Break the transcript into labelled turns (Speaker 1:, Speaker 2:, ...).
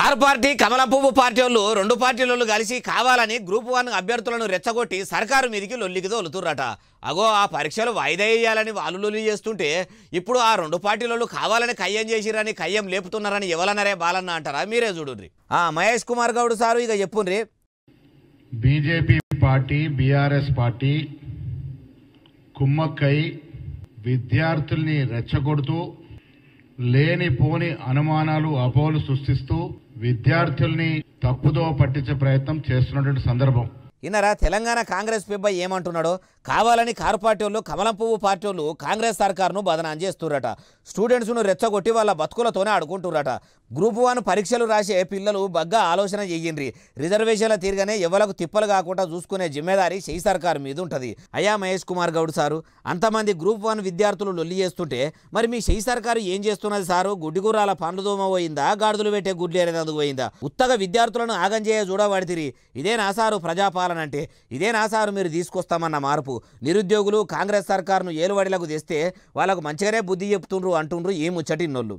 Speaker 1: car party కమల పువ్వు party వాళ్ళు రెండు వాళ్ళు కలిసి కావాలని గ్రూప్ వన్ అభ్యర్థులను రెచ్చగొట్టి సర్కారు మీదికి లొల్లికి తోలుతుర్రట అగో ఆ పరీక్షలు వాయిదా వేయాలని వాళ్ళు లొల్లి చేస్తుంటే ఇప్పుడు ఆ రెండు వాళ్ళు కావాలని కయ్యం చేసిరని కయ్యం లేపుతున్నారని ఎవలన్నారే బాలన్న అంటారా
Speaker 2: మీరే చూడుర్రి ఆ మహేష్ కుమార్ గౌడ్ సారు ఇక చెప్పుండ్రి బీజేపీ పార్టీ బీఆర్ఎస్ పార్టీ కుమ్మక్కై విద్యార్థుల్ని రెచ్చగొడుతూ లేని పోని అనుమానాలు అపోలు సృష్టిస్తూ విద్యార్థుల్ని తప్పుదో పట్టించే ప్రయత్నం చేస్తున్నటువంటి సందర్భం ఇన్నరా
Speaker 1: తెలంగాణ కాంగ్రెస్ పెబ్బై ఏమంటున్నాడో కావాలని కారు పార్టీ వాళ్ళు కమలం పువ్వు పార్టీ వాళ్ళు కాంగ్రెస్ సర్కార్ను బదనాం చేస్తున్నారట స్టూడెంట్స్ను రెచ్చగొట్టి వాళ్ళ బతుకులతోనే ఆడుకుంటున్నారట గ్రూప్ వన్ పరీక్షలు రాసే పిల్లలు బగ్గా ఆలోచన చెయ్యండి రిజర్వేషన్ల తీరుగానే ఎవలకు తిప్పలు కాకుండా చూసుకునే జిమ్మేదారి చెయ్యి సర్కార్ మీద ఉంటుంది అయా మహేష్ కుమార్ గౌడ్ సారు అంతమంది గ్రూప్ వన్ విద్యార్థులు లొల్లి చేస్తుంటే మరి మీ చెయ్యి సర్కారు ఏం చేస్తున్నది సారు గుడ్డిగుర్రాల పండ్లు దోమ పోయిందా గాడుదలు పెట్టే గుడ్లు అనేది పోయిందా ఉత్తగ విద్యార్థులను ఆగం చేయ చూడబడితిరి ఇదేనా సారు ప్రజాపాలన తీసుకోవాలనంటే ఇదేనా సారు మీరు తీసుకొస్తామన్న మార్పు నిరుద్యోగులు కాంగ్రెస్ సర్కార్ను ఏలువడిలకు తెస్తే వాళ్ళకు మంచిగానే బుద్ధి చెప్తుండ్రు అంటుండ్రు ముచ్చటి ముచ్చటిన్నోళ్ళు